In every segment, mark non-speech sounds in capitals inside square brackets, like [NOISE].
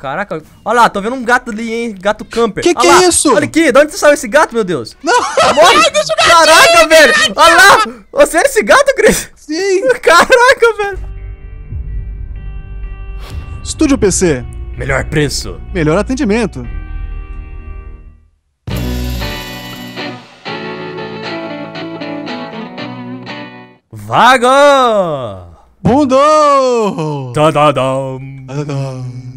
Caraca, olha lá, tô vendo um gato ali, hein? Gato camper. Que olha que lá. é isso? Olha aqui, de onde saiu esse gato, meu Deus? Não! Tá [LAUGHS] Ai, deixa o gatinho, Caraca, velho! Olha lá! Você era é esse gato, Cris? Sim! [LAUGHS] Caraca, velho! Estúdio PC. Melhor preço. Melhor atendimento. Vaga! Bundão! Tadadam! Tadadam!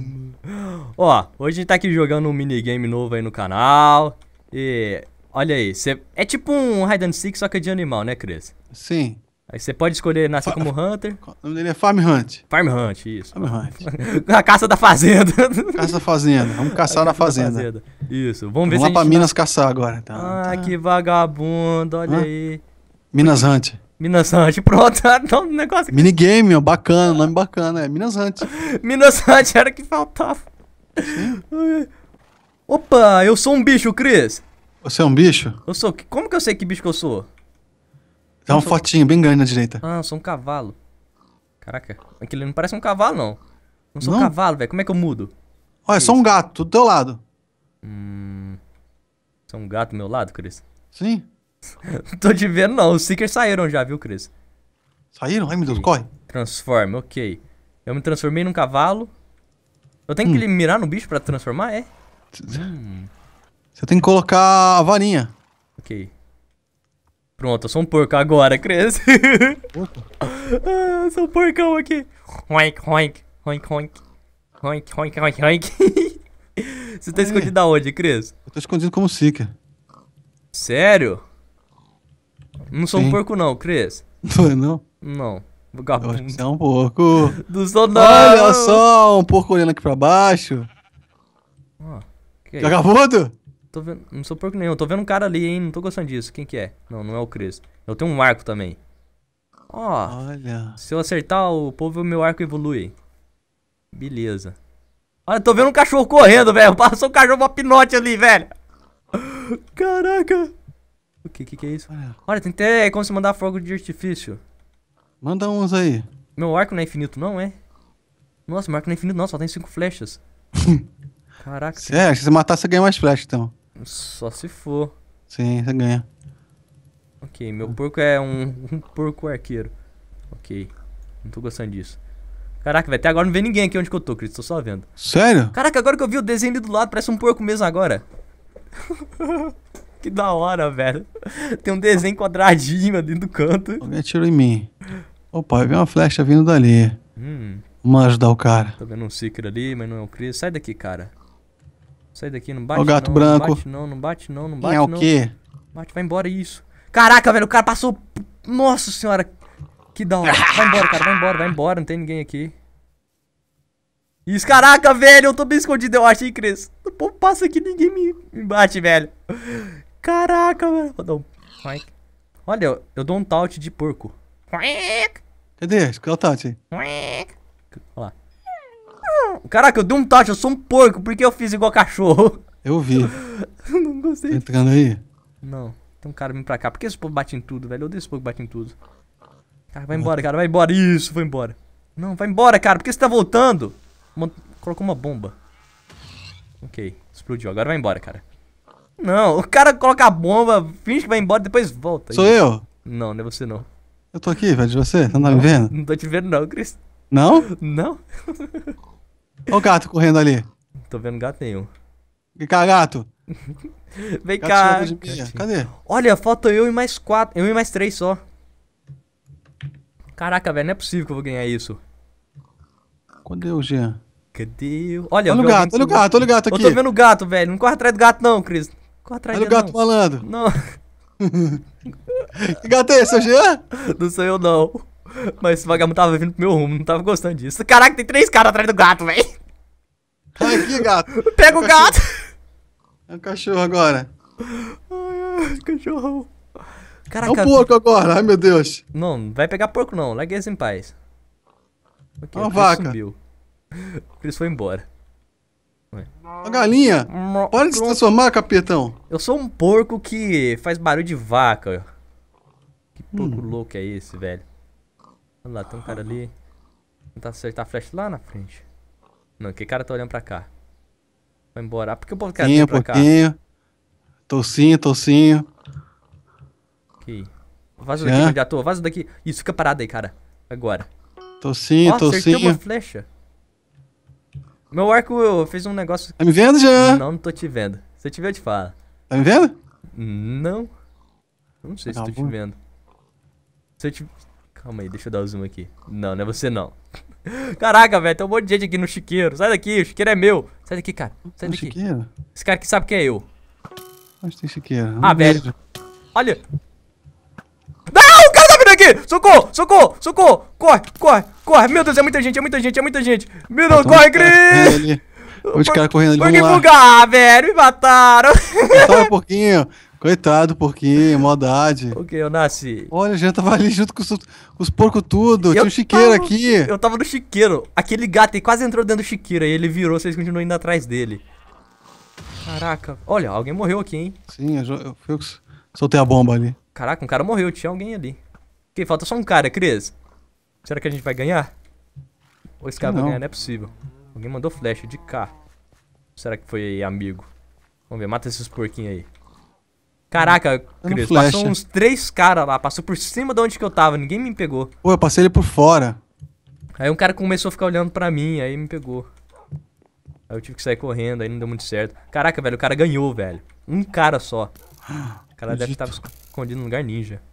Ó, hoje a gente tá aqui jogando um minigame novo aí no canal. E olha aí, cê... é tipo um Hide and Seek, só que de animal, né, Cris? Sim. Aí você pode escolher nascer Fa como Hunter. O nome dele é Farm Hunt. Farm Hunt, isso. Farm Hunt. [LAUGHS] a caça da fazenda. Caça da fazenda. Vamos caçar na fazenda. fazenda. Isso. Vamos, ver Vamos lá pra Minas caçar agora. Tá, ah, tá. que vagabundo, olha Hã? aí. Minas Hunt. Minas Hunt, [LAUGHS] pronto, [LAUGHS] Tá um negócio. Minigame, ó, bacana, nome bacana, é Minas Hunt. Minas Hunt era o que faltava. Sim. Opa, eu sou um bicho, Cris. Você é um bicho? Eu sou. Como que eu sei que bicho que eu sou? Dá é eu uma sou... fotinho bem grande na direita. Ah, eu sou um cavalo. Caraca, aquele não parece um cavalo, não. Não sou não? um cavalo, velho. Como é que eu mudo? Olha, sou um gato, do teu lado. Hum. sou um gato do meu lado, Cris? Sim. não [LAUGHS] tô te vendo, não. Os Seekers saíram já, viu, Cris? Saíram? Ai, meu Deus, corre. Transforme, ok. Eu me transformei num cavalo. Eu tenho hum. que mirar no bicho pra transformar, é? Hum. Você tem que colocar a varinha. Ok. Pronto, eu sou um porco agora, cresce. ah, sou um porcão aqui. Roink, roink, roink, roink. Roink, roink, roink, roink. [LAUGHS] Você tá Aê. escondido da onde, Cris? Eu tô escondido como Sika. Sério? Não sou Sim. um porco não, Cris. Não é não? Não. Vagabundo. Você é um porco. Do sonoro. Olha só, um porco olhando aqui pra baixo. Ó, oh, que é Vagabundo! Tô vendo, não sou porco nenhum. Tô vendo um cara ali, hein? Não tô gostando disso. Quem que é? Não, não é o Cris. Eu tenho um arco também. Ó. Oh, Olha. Se eu acertar o povo, meu arco evolui. Beleza. Olha, tô vendo um cachorro correndo, velho. Passou um cachorro uma pinote ali, velho. Caraca. O que que, que é isso? Olha, Olha tem até como se mandar fogo de artifício. Manda uns aí. Meu arco não é infinito, não, é? Nossa, meu arco não é infinito, não, só tem cinco flechas. [LAUGHS] Caraca. É, se você matar, você ganha mais flechas, então. Só se for. Sim, você ganha. Ok, meu porco é um, um porco arqueiro. Ok. Não tô gostando disso. Caraca, velho, até agora não vê ninguém aqui onde que eu tô, Cris, tô só vendo. Sério? Caraca, agora que eu vi o desenho ali do lado, parece um porco mesmo agora. [LAUGHS] que da hora, velho. Tem um desenho quadradinho ali do canto. Alguém atirou em mim. Opa, eu vi uma flecha vindo dali. Hum. Vamos ajudar o cara. Tô vendo um Seeker ali, mas não é o Chris. Sai daqui, cara. Sai daqui, não bate o gato não, branco. Não bate não, não bate não, não bate Quem é não. o quê? Bate, vai embora, isso. Caraca, velho, o cara passou... Nossa senhora, que da hora. Vai embora, cara, vai embora, vai embora, não tem ninguém aqui. Isso, caraca, velho, eu tô bem escondido, eu acho, Cris? O povo passa aqui ninguém me, me bate, velho. Caraca, velho. Vou dar um... Olha, eu, eu dou um taut de porco. Cadê? Qual é o Tati? Olha lá. Caraca, eu dei um Tati, eu sou um porco, porque eu fiz igual cachorro? Eu vi. [LAUGHS] não gostei. Tá entrando aí? Não. Tem um cara vindo pra cá. Por que esse povo bate em tudo, velho? Eu odeio esse povo bate em tudo. Cara, vai embora, cara, vai embora. Isso, foi embora. Não, vai embora, cara. Por que você tá voltando? Uma... Colocou uma bomba. Ok, explodiu. Agora vai embora, cara. Não, o cara coloca a bomba, finge que vai embora, depois volta. Sou Isso. eu? Não, não é você não. Eu tô aqui, velho, de você? Não tá me vendo? Não tô te vendo, não, Cris. Não? Não? Olha o gato correndo ali. Não tô vendo gato nenhum. Vem cá, gato. [LAUGHS] Vem cá. Cadê? Olha, falta eu e mais quatro. Eu e mais três só. Caraca, velho, não é possível que eu vou ganhar isso. Cadê o Jean? Cadê o. Olha, olha o gato, olha o gato, olha o gato aqui. Eu tô vendo o gato, velho. Não corre atrás do gato, não, Cris. corre atrás do gato Olha o gato falando. Não que [LAUGHS] gato é esse, Jean? Não sou eu, não. Mas esse vagabundo tava vindo pro meu rumo, não tava gostando disso. Caraca, tem três caras atrás do gato, velho. Aqui, gato. [LAUGHS] Pega é o, o gato. É um cachorro agora. Ai, ai, cachorrão. Caraca. É um porco agora, ai meu Deus. Não, não vai pegar porco não, larga esse em paz. Aqui, é uma vaca. Sumiu. O Chris foi embora. A galinha! Para de se transformar, capitão. Eu sou um porco que faz barulho de vaca. Que porco hum. louco é esse, velho? Olha lá, tem um cara ali. Tentar acertar a flecha lá na frente. Não, que cara tá olhando pra cá? Vai embora. Ah, por que o povo quer vir pra cá? Tocinho, tocinho. Ok. Vaza daqui, tô. Vaza daqui. Isso, fica parado aí, cara. Agora. Tocinho, oh, tocinho. Acertei uma flecha. Meu arco fez um negócio. Tá me vendo já? Não, não tô te vendo. Se eu te ver, eu te falo. Tá me vendo? Não. Não sei se se tô te vendo. Se eu te. Calma aí, deixa eu dar o zoom aqui. Não, não é você não. [LAUGHS] Caraca, velho, tem um monte de gente aqui no chiqueiro. Sai daqui, o chiqueiro é meu. Sai daqui, cara. Sai daqui. Chiqueiro? Esse cara que sabe que é eu. Onde tem chiqueiro? Ah, não ah, velho. Olha. Não, o cara tá vindo aqui! Socorro, socorro, socorro. Corre, corre. Corre, meu Deus, é muita gente, é muita gente, é muita gente. Meu Deus, tá corre, Cris! Os caras correndo ali, Por que bugar, velho? Me mataram. Mataram um porquinho. Coitado, porquinho, maldade. O que, eu nasci? Olha, já tava ali junto com os, os porcos tudo. Eu Tinha um chiqueiro tava, aqui. Eu tava no chiqueiro. Aquele gato, ele quase entrou dentro do chiqueiro. Aí ele virou, vocês continuam indo atrás dele. Caraca. Olha, alguém morreu aqui, hein? Sim, eu, eu, eu soltei a bomba ali. Caraca, um cara morreu. Tinha alguém ali. Ok, falta só um cara, Cris. Será que a gente vai ganhar? Ou esse cara vai tá ganhar? Não é possível. Alguém mandou flecha de cá. Será que foi amigo? Vamos ver, mata esses porquinhos aí. Caraca, Cris, passou uns três caras lá, passou por cima de onde que eu tava, ninguém me pegou. Pô, eu passei ele por fora. Aí um cara começou a ficar olhando pra mim, aí me pegou. Aí eu tive que sair correndo, aí não deu muito certo. Caraca, velho, o cara ganhou, velho. Um cara só. O cara Acredito. deve estar escondido no lugar ninja.